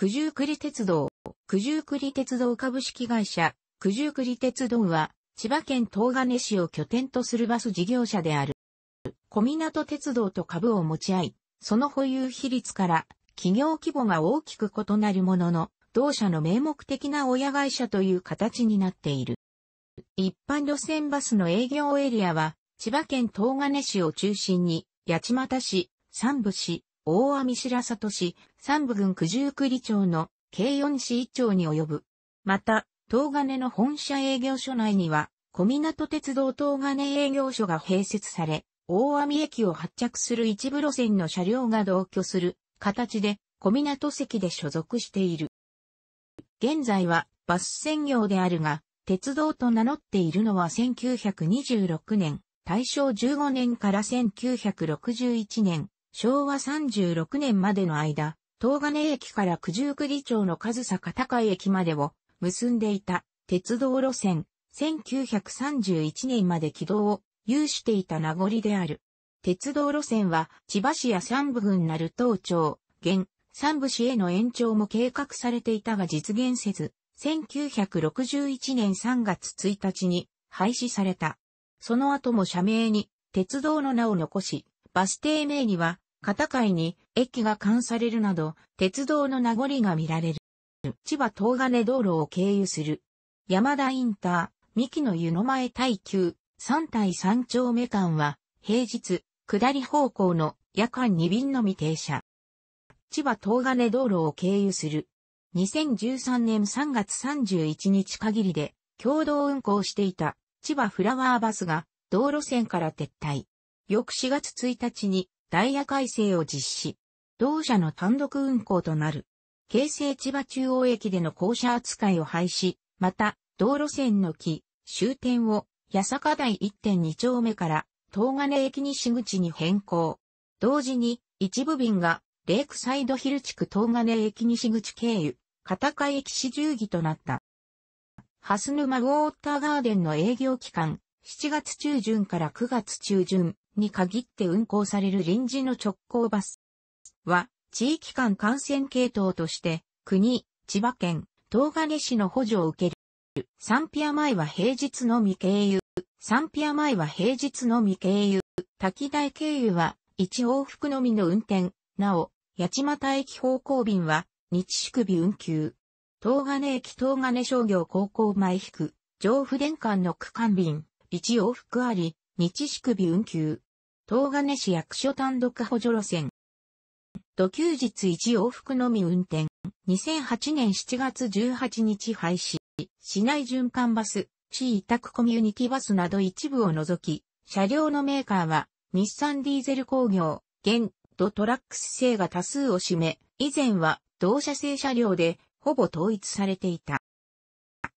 九十九里鉄道、九十九里鉄道株式会社、九十九里鉄道は、千葉県東金市を拠点とするバス事業者である。小湊鉄道と株を持ち合い、その保有比率から、企業規模が大きく異なるものの、同社の名目的な親会社という形になっている。一般路線バスの営業エリアは、千葉県東金市を中心に、八街市、三部市、大網白里市、三部郡九十九里町の京四市一町に及ぶ。また、東金の本社営業所内には、小港鉄道東金営業所が併設され、大網駅を発着する一部路線の車両が同居する形で、小港席で所属している。現在はバス専業であるが、鉄道と名乗っているのは1926年、大正15年から1961年、昭和36年までの間、東金駅から九十九里町の上坂高井駅までを結んでいた鉄道路線、1931年まで軌道を有していた名残である。鉄道路線は千葉市や三部郡る東町、現三部市への延長も計画されていたが実現せず、1961年3月1日に廃止された。その後も社名に鉄道の名を残し、バス停名には片海に駅が冠されるなど、鉄道の名残が見られる。千葉東金道路を経由する。山田インター、三木の湯の前耐久、三対三丁目間は、平日、下り方向の夜間2便のみ停車。千葉東金道路を経由する。2013年3月31日限りで共同運行していた千葉フラワーバスが道路線から撤退。翌4月1日にダイヤ改正を実施。同社の単独運行となる。京成千葉中央駅での校舎扱いを廃止、また、道路線の木、終点を、八坂台1.2丁目から、東金駅西口に変更。同時に、一部便が、レイクサイドヒル地区東金駅西口経由、片貝駅市十儀となった。ハス沼ウォーターガーデンの営業期間、7月中旬から9月中旬、に限って運行される臨時の直行バスは、地域間感染系統として、国、千葉県、東金市の補助を受ける。サンピア前は平日のみ経由。サンピア前は平日のみ経由。滝台経由は、1往復のみの運転。なお、八幡駅方向便は、日宿日運休。東金駅東金商業高校前引く、上府電管の区間便、1往復あり、日宿日運休。東金市役所単独補助路線。土休日一往復のみ運転。2008年7月18日廃止。市内循環バス、市委託コミュニティバスなど一部を除き、車両のメーカーは、日産ディーゼル工業、現、ドトラックス製が多数を占め、以前は同社製車両で、ほぼ統一されていた。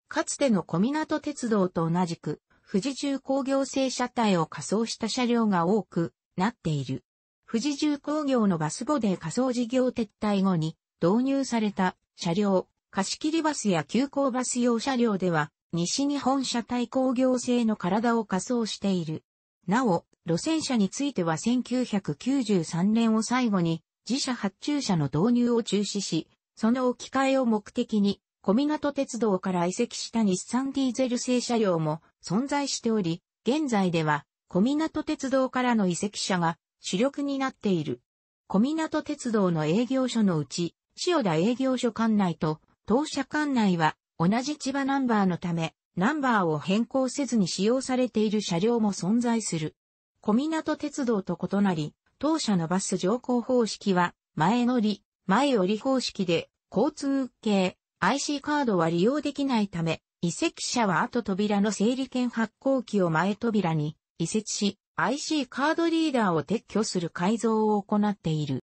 かつての小港鉄道と同じく、富士重工業製車体を仮装した車両が多くなっている。富士重工業のバスボデー仮装事業撤退後に導入された車両、貸切バスや急行バス用車両では、西日本車体工業製の体を仮装している。なお、路線車については1993年を最後に自社発注車の導入を中止し、その置き換えを目的に、小港鉄道から移籍した日産ディーゼル製車両も存在しており、現在では小湊鉄道からの移籍者が主力になっている。小湊鉄道の営業所のうち、塩田営業所管内と当社管内は同じ千葉ナンバーのため、ナンバーを変更せずに使用されている車両も存在する。小湊鉄道と異なり、当社のバス乗降方式は、前乗り、前降り方式で、交通系、IC カードは利用できないため、移籍者は後扉の整理券発行機を前扉に移設し、IC カードリーダーを撤去する改造を行っている。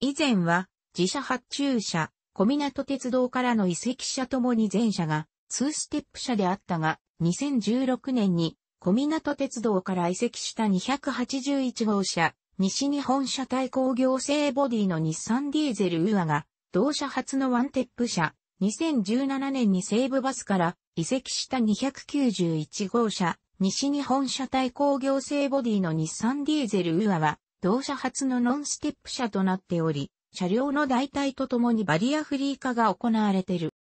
以前は自社発注車、小港鉄道からの移籍車ともに全車が2ステップ車であったが、2016年に小港鉄道から移籍した281号車、西日本車対工業製ボディの日産ディーゼルウーアが、同社初のワンテップ車、2017年に西武バスから移籍した291号車、西日本車体工業製ボディの日産ディーゼルウアは、同社初のノンステップ車となっており、車両の代替とともにバリアフリー化が行われている。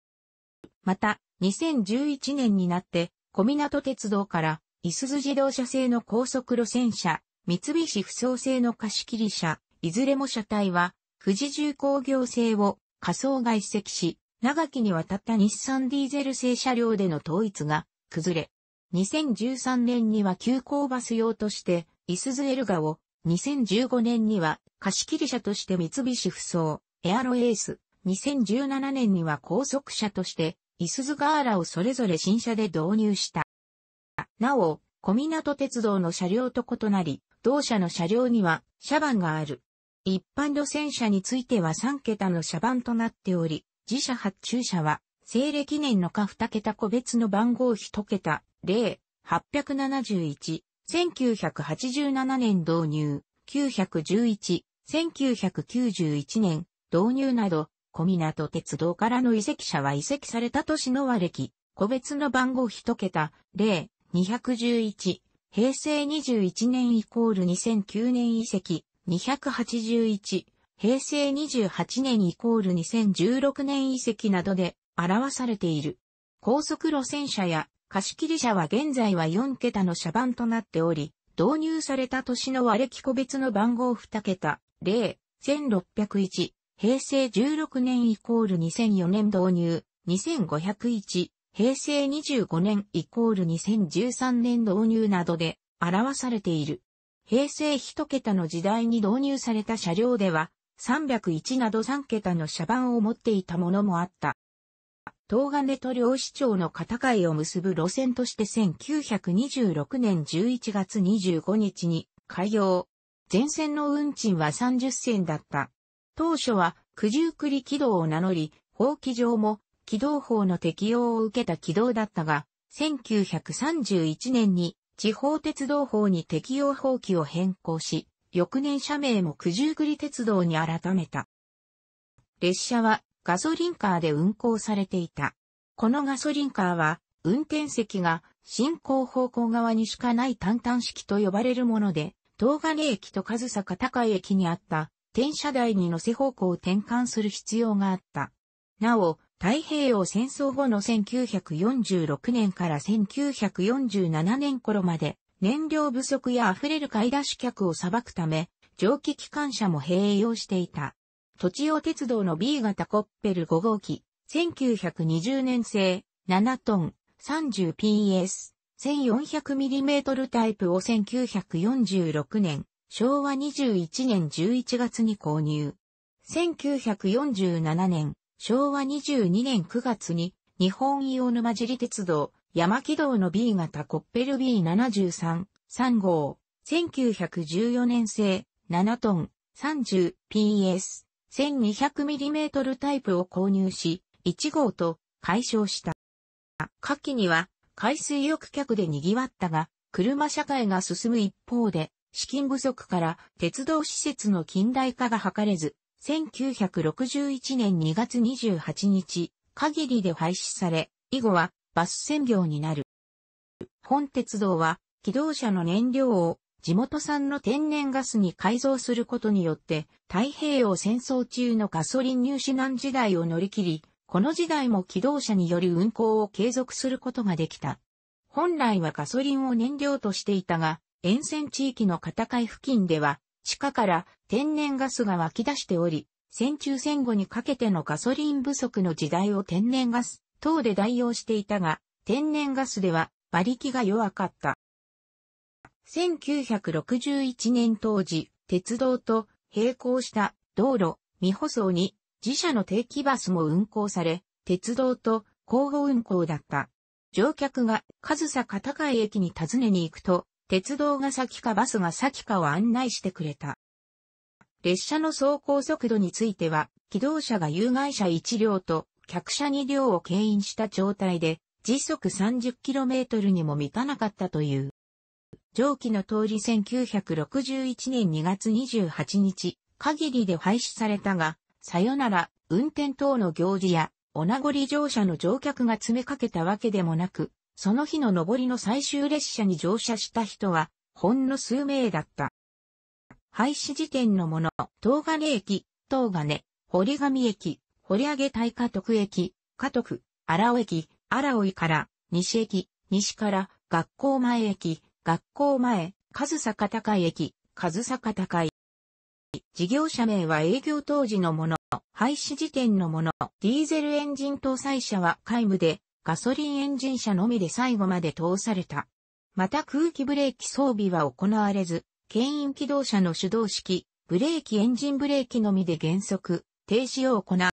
また、2011年になって、小港鉄道から、いすず自動車製の高速路線車、三菱不走製の貸切車、いずれも車体は、富士重工業製を仮想外籍し、長きにわたった日産ディーゼル製車両での統一が崩れ、2013年には急行バス用としてイスズエルガを、2015年には貸切車として三菱不走、エアロエース、2017年には高速車としてイスズガーラをそれぞれ新車で導入した。なお、小港鉄道の車両と異なり、同社の車両には車番がある。一般路線車については3桁の車番となっており、自社発注者は、西暦年の下2桁個別の番号1桁、0、871、1987年導入、911、1991年導入など、小湊鉄道からの移籍者は移籍された年の和歴、個別の番号1桁、0、211、平成21年イコール2009年移籍、281、平成28年イコール2016年遺跡などで表されている。高速路線車や貸切車は現在は4桁の車番となっており、導入された年の割れ個別の番号2桁、0、1601、平成16年イコール2004年導入、2501、平成25年イコール2013年導入などで表されている。平成1桁の時代に導入された車両では、301など3桁の車番を持っていたものもあった。東金と両市町の片貝を結ぶ路線として1926年11月25日に開業。全線の運賃は30銭だった。当初は九十九里軌道を名乗り、法規上も軌道法の適用を受けた軌道だったが、1931年に地方鉄道法に適用法規を変更し、翌年社名も九十九里鉄道に改めた。列車はガソリンカーで運行されていた。このガソリンカーは、運転席が進行方向側にしかない単単式と呼ばれるもので、東金駅と上坂高井駅にあった転車台に乗せ方向を転換する必要があった。なお、太平洋戦争後の1946年から1947年頃まで燃料不足や溢れる買い出し客を裁くため、蒸気機関車も併用していた。土地用鉄道の B 型コッペル5号機、1920年製、7トン、30PS、1400mm タイプを1946年、昭和21年11月に購入。1947年、昭和22年9月に日本伊予沼尻鉄道山木道の B 型コッペル B73、3号、1914年製、7トン、30PS、1200mm タイプを購入し、1号と解消した。夏季には、海水浴客で賑わったが、車社会が進む一方で、資金不足から鉄道施設の近代化が図れず、1961年2月28日、限りで廃止され、以後はバス専業になる。本鉄道は、機動車の燃料を地元産の天然ガスに改造することによって、太平洋戦争中のガソリン入手難時代を乗り切り、この時代も機動車による運行を継続することができた。本来はガソリンを燃料としていたが、沿線地域の片海付近では、地下から天然ガスが湧き出しており、戦中戦後にかけてのガソリン不足の時代を天然ガス等で代用していたが、天然ガスでは馬力が弱かった。1961年当時、鉄道と並行した道路、未舗装に自社の定期バスも運行され、鉄道と交互運行だった。乗客が上坂高い駅に訪ねに行くと、鉄道が先かバスが先かを案内してくれた。列車の走行速度については、機動車が有害車1両と客車に量を牽引した状態で、時速 30km にも満たなかったという。上記の通り1961年2月28日、限りで廃止されたが、さよなら、運転等の行事や、お名残乗車の乗客が詰めかけたわけでもなく、その日の上りの最終列車に乗車した人は、ほんの数名だった。廃止時点のもの、東金駅、東金、堀上駅、掘上げ大加徳駅、加徳、荒尾駅、荒尾から、西駅、西から、学校前駅、学校前、上坂高会駅、上坂高会。事業者名は営業当時のもの、廃止時点のもの、ディーゼルエンジン搭載車は皆無で、ガソリンエンジン車のみで最後まで通された。また空気ブレーキ装備は行われず、牽引機動車の手動式、ブレーキエンジンブレーキのみで減速、停止を行う。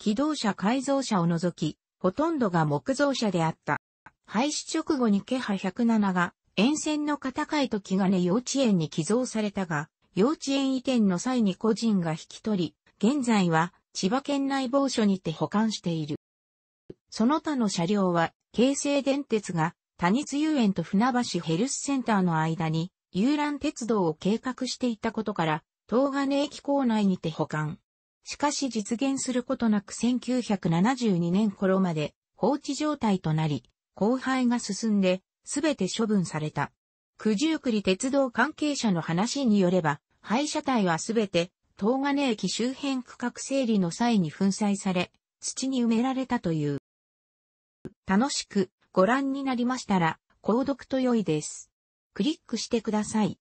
機動車改造車を除き、ほとんどが木造車であった。廃止直後にケハ107が、沿線の片貝と木金幼稚園に寄贈されたが、幼稚園移転の際に個人が引き取り、現在は千葉県内某所にて保管している。その他の車両は、京成電鉄が、谷津遊園と船橋ヘルスセンターの間に、遊覧鉄道を計画していたことから、東金駅構内にて保管。しかし実現することなく1972年頃まで放置状態となり、荒廃が進んで、すべて処分された。九十九里鉄道関係者の話によれば、廃車体はすべて、東金駅周辺区画整理の際に粉砕され、土に埋められたという。楽しくご覧になりましたら、購読と良いです。クリックしてください。